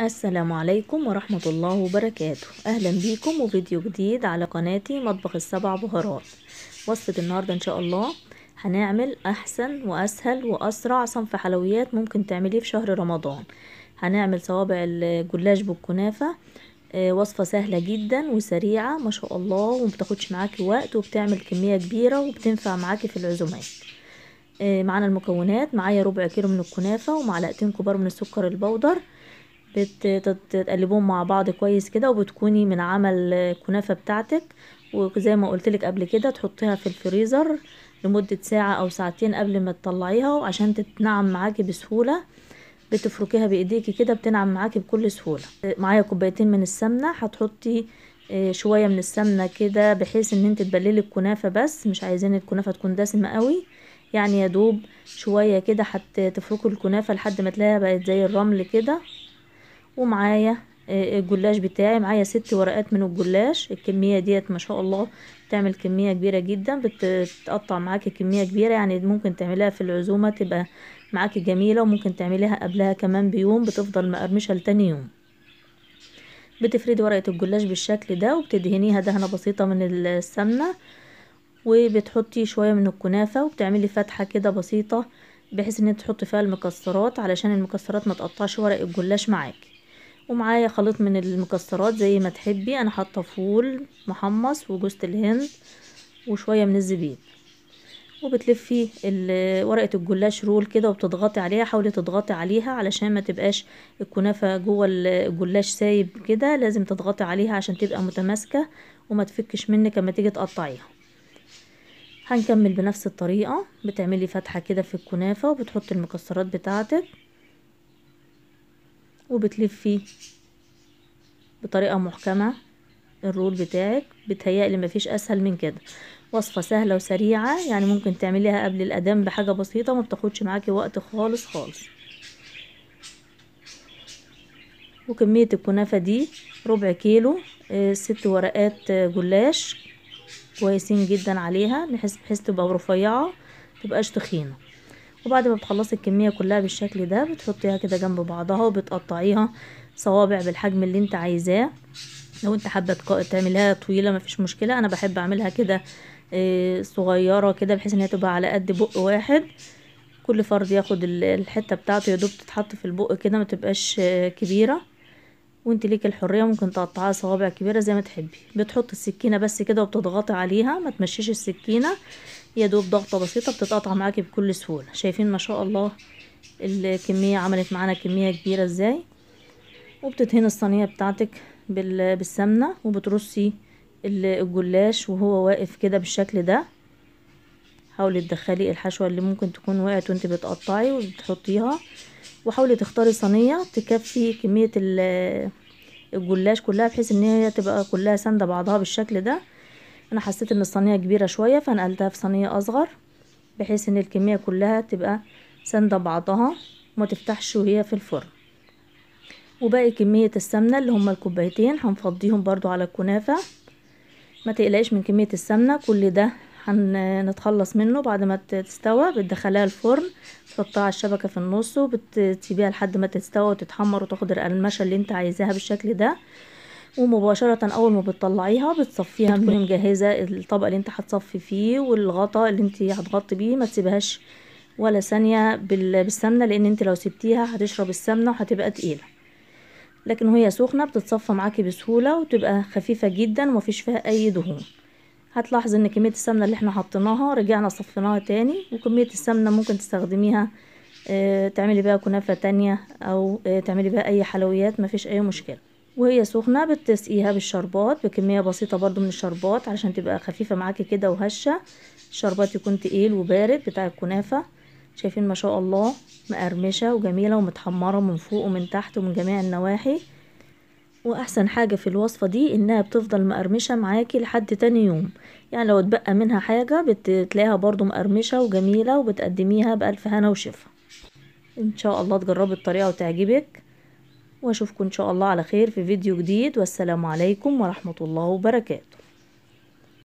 السلام عليكم ورحمة الله وبركاته أهلا بيكم وفيديو جديد على قناتي مطبخ السبع بهارات وصفة النهاردة إن شاء الله هنعمل أحسن وأسهل وأسرع صنف حلويات ممكن تعمليه في شهر رمضان هنعمل صوابع الجلاش بالكنافة آه، وصفة سهلة جدا وسريعة ما شاء الله ومبتاخدش معاكي وقت وبتعمل كمية كبيرة وبتنفع معاكي في العزومات آه، معانا المكونات معايا ربع كيلو من الكنافة ومعلقتين كبار من السكر البودر بتقلبوهم مع بعض كويس كده وبتكوني من عمل الكنافه بتاعتك وزي ما قلتلك قبل كده تحطيها في الفريزر لمدة ساعة أو ساعتين قبل ما تطلعيها وعشان تتنعم معاكي بسهولة بتفركيها بإيديكي كده بتنعم معاكي بكل سهولة معايا كوبايتين من السمنة هتحطي آه، شوية من السمنة كده بحيث ان انت تبللي الكنافة بس مش عايزين الكنافة تكون دسمة قوي يعني دوب شوية كده هتفركوا الكنافة لحد ما تلاقيها بقت زي الرمل كده ومعايا آه، آه، الجلاش بتاعي معايا ست ورقات من الجلاش الكمية ديت ما شاء الله بتعمل كمية كبيرة جدا بتقطع معاكي كمية كبيرة يعني ممكن تعمليها في العزومة تبقى معاكي جميلة وممكن تعمليها قبلها كمان بيوم بتفضل مقرمشة لتاني يوم بتفردي ورقة الجلاش بالشكل ده وبتدهنيها دهنة بسيطة من السمنة وبتحطي شوية من الكنافة وبتعملي فتحة كده بسيطة بحيث ان تحطي فيها المكسرات علشان المكسرات ما تقطعش ورق الجلاش معاكي ومعايا خليط من المكسرات زي ما تحبي انا حاطه فول محمص وجوزة الهند وشويه من الزبيب وبتلفي ورقه الجلاش رول كده وبتضغطي عليها حاولي تضغطي عليها علشان ما تبقاش الكنافه جوه الجلاش سايب كده لازم تضغطي عليها عشان تبقى متماسكه وما تفكش منك اما تيجي تقطعيها هنكمل بنفس الطريقه بتعملي فتحه كده في الكنافه وبتحطي المكسرات بتاعتك وبتلفي بطريقة محكمة الرول بتاعك بتهيألي مفيش اسهل من كده وصفة سهلة وسريعة يعني ممكن تعمليها قبل الأدام بحاجة بسيطة ما بتاخدش معاكي وقت خالص خالص وكمية الكنافة دي ربع كيلو آه، ست ورقات آه، جلاش كويسين جدا عليها بحيث بحيث تبقى رفيعة متبقاش تخينة وبعد ما بتخلصي الكمية كلها بالشكل ده بتحطيها كده جنب بعضها وبتقطعيها صوابع بالحجم اللي انت عايزاه لو انت حابة تعملها طويلة مفيش مشكلة انا بحب اعملها كده آه، صغيرة كده بحيث ان هي تبقى على قد بق واحد كل فرد ياخد الحتة بتاعته يدوب تتحط في البق كده ما تبقاش آه، كبيرة وانت ليك الحرية ممكن تقطعها صوابع كبيرة زي ما تحبي بتحط السكينة بس كده وبتضغطي عليها ما تمشيش السكينة يا دوب ضغطه بسيطه بتتقطع معاكي بكل سهوله شايفين ما شاء الله الكميه عملت معانا كميه كبيره ازاي وبتدهن الصينيه بتاعتك بالسمنه وبترصي الجلاش وهو واقف كده بالشكل ده حاولي تدخلي الحشوه اللي ممكن تكون وقعت وانت بتقطعي وبتحطيها وحاولي تختاري صينيه تكفي كميه الجلاش كلها بحيث ان هي تبقى كلها ساندة بعضها بالشكل ده انا حسيت ان الصينيه كبيره شويه فنقلتها في صينيه اصغر بحيث ان الكميه كلها تبقى ساندة بعضها وما تفتحش وهي في الفرن وباقي كمية السمنة اللي هما الكوبايتين هنفضيهم برضو على الكنافة ما تقلقش من كمية السمنة كل ده هنتخلص منه بعد ما تستوى بتدخليها الفرن تحطها على الشبكة في النص وبتسيبيها لحد ما تستوى وتتحمر وتاخد القرمشة اللي انت عايزاها بالشكل ده ومباشرة اول ما بتطلعيها بتصفيها تكوني مجهزة الطبق اللي انت هتصفي فيه والغطا اللي انت هتغطي بيه ما تسيبهاش ولا ثانية بالسمنة لان انت لو سبتيها هتشرب السمنة وهتبقى تقيلة لكن وهي سخنة بتتصفى معاكي بسهولة وتبقى خفيفة جدا ومفيش فيها اي دهون هتلاحظ ان كمية السمنة اللي احنا حطيناها رجعنا صفيناها تاني وكمية السمنة ممكن تستخدميها آه، تعملي بيها كنافة تانية او آه، تعملي بيها اي حلويات مفيش اي مشكلة وهي سخنة بتسقيها بالشربات بكمية بسيطة برضو من الشربات علشان تبقى خفيفة معاكي كده وهشة الشربات يكون تقيل وبارد بتاع الكنافة شايفين ما شاء الله مقرمشة وجميلة ومتحمرة من فوق ومن تحت ومن جميع النواحي واحسن حاجة في الوصفة دي انها بتفضل مقرمشة معاكي لحد تاني يوم يعني لو اتبقى منها حاجة بتلاقيها برضو مقرمشة وجميلة وبتقدميها بألف هنا وشفا ان شاء الله تجربي الطريقة وتعجبك واشوفكم ان شاء الله على خير في فيديو جديد والسلام عليكم ورحمة الله وبركاته